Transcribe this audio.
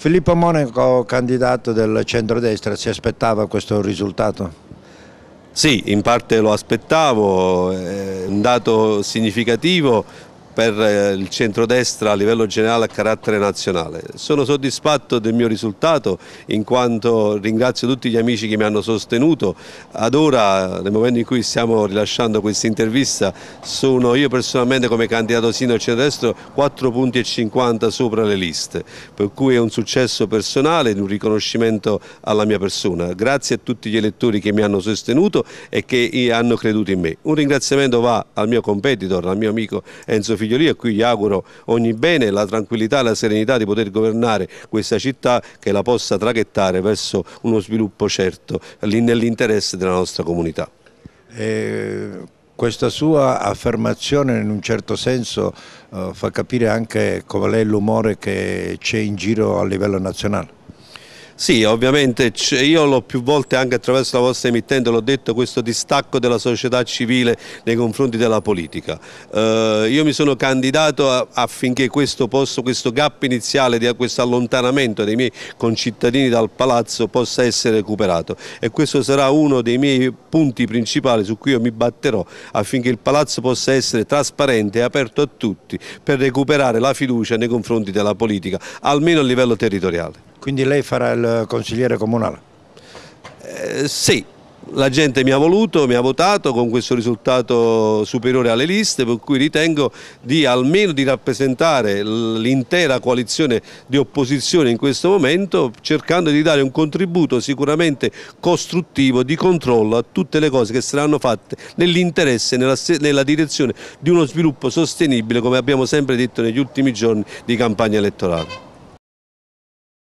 Filippo Monaco, candidato del centrodestra, si aspettava questo risultato? Sì, in parte lo aspettavo, è un dato significativo per eh, il centrodestra a livello generale a carattere nazionale. Sono soddisfatto del mio risultato in quanto ringrazio tutti gli amici che mi hanno sostenuto. Ad ora, nel momento in cui stiamo rilasciando questa intervista, sono io personalmente come candidato sino al 4 punti e 50 sopra le liste, per cui è un successo personale, e un riconoscimento alla mia persona. Grazie a tutti gli elettori che mi hanno sostenuto e che eh, hanno creduto in me. Un ringraziamento va al mio competitor, al mio amico Enzo Figliano Tiglioria, a cui gli auguro ogni bene, la tranquillità e la serenità di poter governare questa città che la possa traghettare verso uno sviluppo certo nell'interesse della nostra comunità. Eh, questa sua affermazione in un certo senso eh, fa capire anche qual è l'umore che c'è in giro a livello nazionale. Sì, ovviamente io l'ho più volte anche attraverso la vostra emittente, l'ho detto, questo distacco della società civile nei confronti della politica. Eh, io mi sono candidato a, affinché questo posto, questo gap iniziale, di, questo allontanamento dei miei concittadini dal palazzo possa essere recuperato e questo sarà uno dei miei punti principali su cui io mi batterò affinché il palazzo possa essere trasparente e aperto a tutti per recuperare la fiducia nei confronti della politica, almeno a livello territoriale quindi lei farà il consigliere comunale? Eh, sì, la gente mi ha voluto, mi ha votato con questo risultato superiore alle liste per cui ritengo di almeno di rappresentare l'intera coalizione di opposizione in questo momento cercando di dare un contributo sicuramente costruttivo di controllo a tutte le cose che saranno fatte nell'interesse e nella, nella direzione di uno sviluppo sostenibile come abbiamo sempre detto negli ultimi giorni di campagna elettorale.